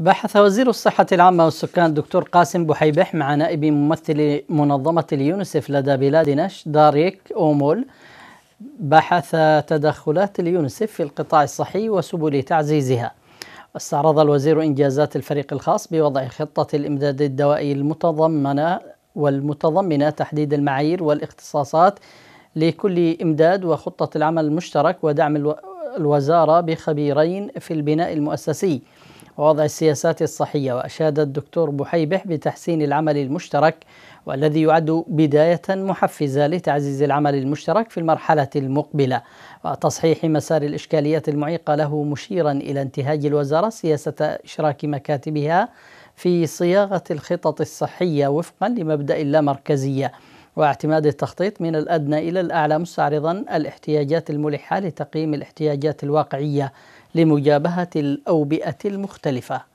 بحث وزير الصحة العامة والسكان الدكتور قاسم بحيبح مع نائب ممثل منظمة اليونسف لدى بلادنا داريك أومول بحث تدخلات اليونسف في القطاع الصحي وسبل تعزيزها استعرض الوزير إنجازات الفريق الخاص بوضع خطة الإمداد الدوائي المتضمنة والمتضمنة تحديد المعايير والاختصاصات لكل إمداد وخطة العمل المشترك ودعم الو... الوزارة بخبيرين في البناء المؤسسي ووضع السياسات الصحية وأشاد الدكتور بحيبح بتحسين العمل المشترك والذي يعد بداية محفزة لتعزيز العمل المشترك في المرحلة المقبلة وتصحيح مسار الإشكاليات المعيقة له مشيرا إلى انتهاج الوزارة سياسة إشراك مكاتبها في صياغة الخطط الصحية وفقا لمبدأ اللامركزية مركزية واعتماد التخطيط من الأدنى إلى الأعلى مستعرضا الاحتياجات الملحة لتقييم الاحتياجات الواقعية لمجابهة الأوبئة المختلفة